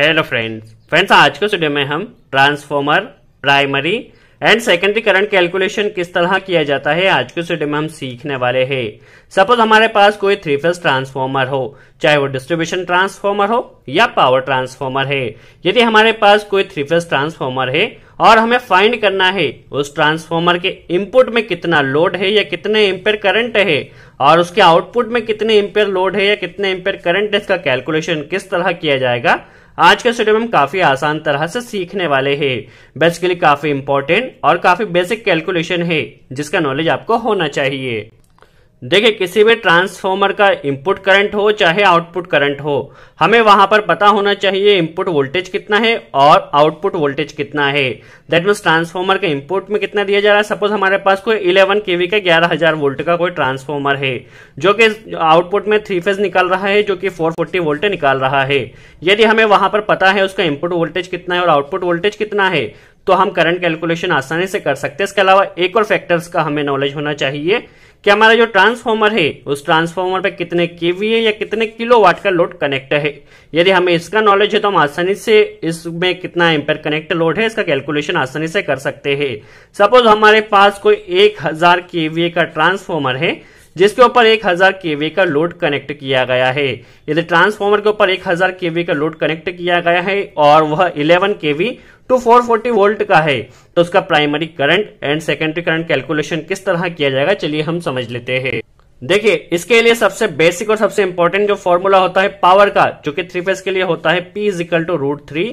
hello friends friends आज के studio में हम transformer primary and secondary current calculation किस तरह किया जाता है आज के स्टूडियो में हम सीखने वाले हैं सपोज हमारे पास कोई थ्री फेज ट्रांसफॉर्मर हो चाहे वो डिस्ट्रीब्यूशन ट्रांसफॉर्मर हो या पावर ट्रांसफॉर्मर है यदि हमारे पास कोई थ्री फेज ट्रांसफॉर्मर है और हमें फाइंड करना है उस ट्रांसफॉर्मर के इनपुट में कितना लोड है या कितने एम्पेयर करंट है और उसके आउटपुट में कितने एम्पेयर लोड है या कितने एम्पेयर करंट है इसका कैलकुलेशन किस तरह किया जाएगा आज के स्टूडियो में हम काफी आसान तरह से सीखने वाले हैं बेसिकली काफी इंपॉर्टेंट और काफी बेसिक कैलकुलेशन है जिसका नॉलेज आपको होना चाहिए देखिए किसी भी ट्रांसफॉर्मर का इनपुट करंट हो चाहे आउटपुट करंट हो हमें वहां पर पता होना चाहिए इनपुट वोल्टेज कितना है और आउटपुट वोल्टेज कितना है दैट मीन्स ट्रांसफॉर्मर के इनपुट में कितना दिया जा रहा है सपोज हमारे पास कोई 11 केवी का 11000 वोल्ट का कोई ट्रांसफॉर्मर है जो कि आउटपुट में थ्री फेज निकाल रहा है जो कि फोर्टी वोल्ट निकाल रहा है यदि हमें वहां पर पता है उसका इनपुट वोल्टेज कितना है और आउटपुट वोल्टेज कितना है तो हम करंट कैलकुलेशन आसानी से कर सकते हैं इसके अलावा एक और फैक्टर्स का हमें नॉलेज होना चाहिए कि हमारा जो ट्रांसफॉर्मर है उस ट्रांसफॉर्मर पे कितने केवीए या कितने किलो वाट का लोड कनेक्ट है यदि हमें इसका नॉलेज है तो हम आसानी से इसमें कितना एम्पेयर कनेक्ट लोड है इसका कैलकुलेशन आसानी से कर सकते हैं सपोज हमारे पास कोई एक हजार का ट्रांसफॉर्मर है जिसके ऊपर 1000 केवी का लोड कनेक्ट किया गया है यदि ट्रांसफॉर्मर के ऊपर 1000 केवी का लोड कनेक्ट किया गया है और वह 11 KV two four forty volt का है तो उसका primary current and secondary current calculation किस तरह किया जाएगा चलिए हम समझ लेते हैं देखिए इसके लिए सबसे बेसिक और सबसे इंपॉर्टेंट जो फॉर्मूला होता है पावर का जो कि थ्री फेज के लिए होता है P is equal to root three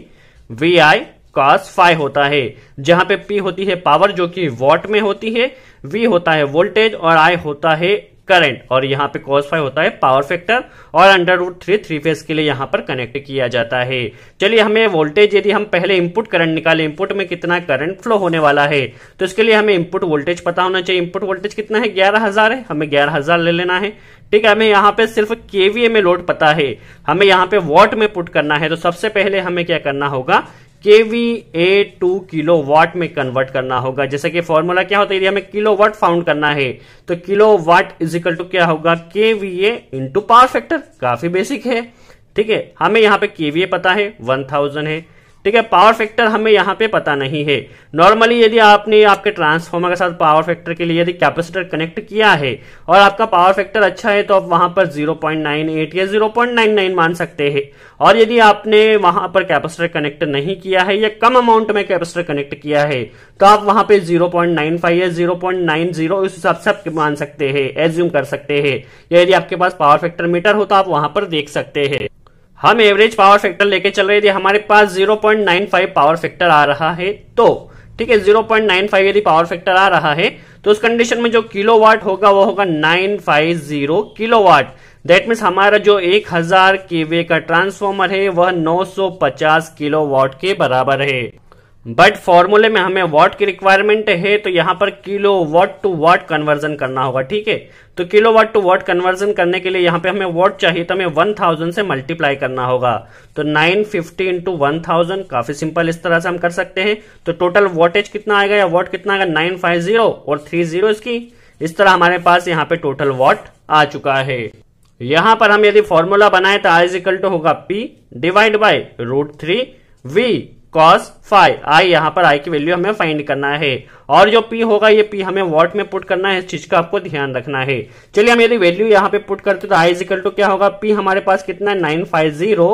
V I cos phi होता है जहां पे पी होती है पावर जो कि वॉट में होती है वी होता है वोल्टेज और आई होता है करंट और यहाँ पे कॉस फाइव होता है पावर फैक्टर और under root three three phase के लिए यहाँ पर कनेक्ट किया जाता है चलिए हमें वोल्टेज यदि हम पहले इनपुट करंट निकाले इनपुट में कितना करंट फ्लो होने वाला है तो इसके लिए हमें इनपुट वोल्टेज पता होना चाहिए इनपुट वोल्टेज कितना है ग्यारह हजार है हमें ग्यारह हजार ले लेना है ठीक है हमें यहाँ पे सिर्फ केवीए में लोड पता है हमें यहाँ पे वॉट में पुट करना है तो सबसे पहले हमें क्या करना होगा के वी ए टू किलो वाट में कन्वर्ट करना होगा जैसे कि फॉर्मूला क्या होता है यदि हमें किलो वाट फाउंड करना है तो kilowatt is equal to क्या होगा K V A into power factor काफी बेसिक है ठीक है हमें यहां पे के वी ए पता है वन थाउजेंड है ठीक है पावर फैक्टर हमें यहाँ पे पता नहीं है नॉर्मली यदि आपने आपके ट्रांसफॉर्मर के साथ पावर फैक्टर के लिए यदि कैपेसिटर कनेक्ट किया है और आपका पावर फैक्टर अच्छा है तो आप वहां पर 0.98 या 0.99 मान सकते हैं और यदि आपने वहां पर कैपेसिटर कनेक्ट नहीं किया है या कम अमाउंट में कैपेसिटर कनेक्ट किया है तो आप वहां पे 0.95 या 0.90 इस हिसाब से आप मान सकते हैं एज्यूम कर सकते हैं यदि आपके पास पावर फैक्टर मीटर हो तो आप वहां पर देख सकते हैं हम एवरेज पावर फैक्टर लेके चल रहे थे हमारे पास 0.95 पावर फैक्टर आ रहा है तो ठीक है 0.95 यदि पावर फैक्टर आ रहा है तो उस कंडीशन में जो किलोवाट होगा वो होगा 950 किलोवाट दैट मीन्स हमारा जो 1000 हजार केवे का ट्रांसफॉर्मर है वह 950 किलोवाट के बराबर है बट फॉर्मूले में हमें वॉट की रिक्वायरमेंट है तो यहां पर kilowatt to watt conversion करना होगा ठीक है तो kilowatt to watt conversion करने के लिए यहां पे हमें वॉट चाहिए तो हमें 1000 से मल्टीप्लाई करना होगा तो 950 फिफ्टी इंटू वन काफी सिंपल इस तरह से हम कर सकते हैं तो टोटल वॉटेज कितना आएगा या वॉट कितना आएगा जीरो और थ्री इसकी इस तरह हमारे पास यहाँ पे टोटल वॉट आ चुका है यहां पर हम यदि फॉर्मूला बनाए तो आइजिकल टू होगा P divide by root three V cos phi I यहाँ पर आई की वैल्यू हमें फाइंड करना है और जो पी होगा ये पी हमें वॉट में पुट करना है इस चीज का आपको ध्यान रखना है चलिए हम यदि वैल्यू यहाँ पे पुट करते तो आई इजिकल टू क्या होगा पी हमारे पास कितना है nine five zero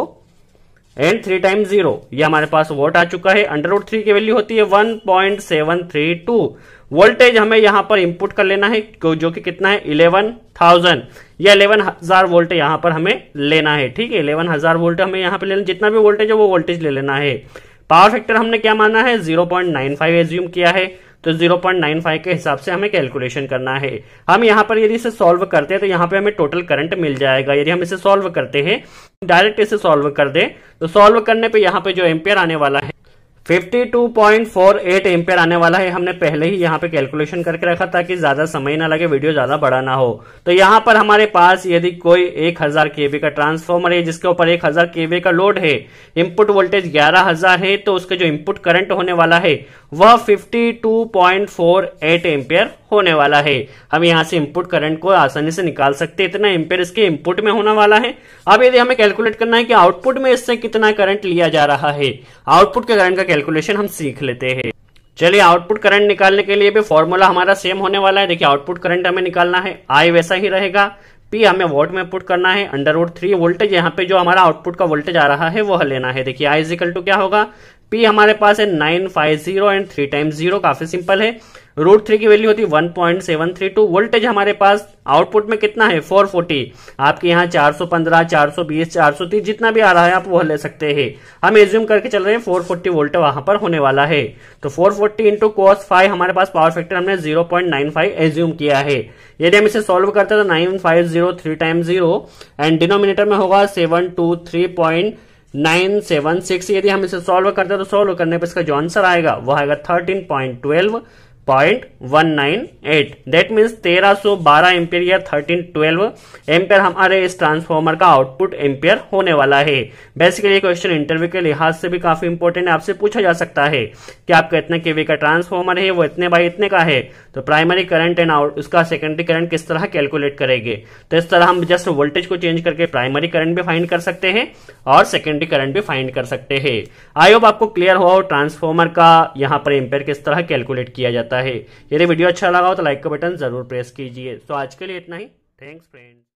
and three time zero ये हमारे पास वोट आ चुका है अंडर रूट थ्री की वैल्यू होती है one point seven three two voltage हमें यहाँ पर इनपुट कर लेना है जो कि कितना है इलेवन थाउजेंड या इलेवन हजार वोल्ट यहाँ पर हमें लेना है ठीक है इलेवन हजार वोल्ट हमें यहाँ पर लेना जितना भी वोल्टेज है वो वोल्टेज ले लेना है पावर फैक्टर हमने क्या माना है 0.95 पॉइंट किया है तो 0.95 के हिसाब से हमें कैलकुलेशन करना है हम यहाँ पर यदि इसे सॉल्व करते हैं तो यहाँ पे हमें टोटल करंट मिल जाएगा यदि हम इसे सॉल्व करते हैं डायरेक्ट इसे सॉल्व कर दे तो सॉल्व करने पे यहाँ पे जो एम्पियर आने वाला है 52.48 एम्पेयर आने वाला है हमने पहले ही यहाँ पे कैलकुलेशन करके रखा ताकि ज्यादा समय ना लगे वीडियो ज्यादा बड़ा ना हो तो यहाँ पर हमारे पास यदि कोई 1000 केवे का ट्रांसफॉर्मर है जिसके ऊपर 1000 केवे का लोड है इनपुट वोल्टेज 11000 है तो उसके जो इनपुट करंट होने वाला है वह 52.48 एम्पियर होने वाला है हम यहाँ से इनपुट करंट को आसानी से निकाल सकते हैं इतना एम्पियर इसके इनपुट में होने वाला है अब यदि हमें कैलकुलेट करना है कि आउटपुट में इससे कितना करंट लिया जा रहा है आउटपुट के करंट का कैलकुलेशन हम सीख लेते हैं चलिए आउटपुट करंट निकालने के लिए भी फॉर्मूला हमारा सेम होने वाला है देखिए आउटपुट करंट हमें निकालना है आई वैसा ही रहेगा पी हमें वोट में पुट करना है अंडर वोट थ्री वोल्टेज यहाँ पे जो हमारा आउटपुट का वोल्टेज आ रहा है वह लेना है देखिए आई इजिकल टू क्या होगा P हमारे पास है nine five zero and three times zero काफी सिंपल है रूट थ्री की वैल्यू होती है one point seven three two voltage हमारे पास आउटपुट में कितना है फोर फोर्टी आपके यहाँ चार सौ पंद्रह चार सौ बीस चार सौ तीस जितना भी आ रहा है आप वो ले सकते हैं हम एज्यूम करके चल रहे हैं फोर फोर्टी वोल्ट वहां पर होने वाला है तो four forty into cos phi हमारे पास पावर फैक्टर हमने zero point nine five assume किया है यदि हम इसे सोल्व करते हैं तो nine five zero three time zero and denominator में होगा seven two three point nine seven six यदि हम इसे सॉल्व करते हैं तो सॉल्व करने पर इसका जो आंसर आएगा वो आएगा thirteen point twelve point one nine eight that means तेरह सो बारह एम्पियर या थर्टीन ट्वेल्व एम्पियर हमारे इस ट्रांसफॉर्मर का आउटपुट एम्पियर होने वाला है बेसिकली क्वेश्चन इंटरव्यू के लिहाज से भी काफी इंपॉर्टेंट है आपसे पूछा जा सकता है कि आपका इतने केवी का ट्रांसफॉर्मर है वो इतने बाई इतने का है तो प्राइमरी करंट एंड आउट उसका सेकेंडरी करंट किस तरह कैलकुलेट करेंगे तो इस तरह हम जस्ट वोल्टेज को चेंज करके प्राइमरी करंट भी फाइंड कर सकते हैं और सेकेंडरी करंट भी फाइंड कर सकते हैं आई होप आपको क्लियर हुआ ट्रांसफॉर्मर का यहाँ पर एम्पियर किस तरह कैलकुलेट किया जाता रहता है यदि वीडियो अच्छा लगा हो तो लाइक का बटन जरूर प्रेस कीजिए तो आज के लिए इतना ही थैंक्स फ्रेंड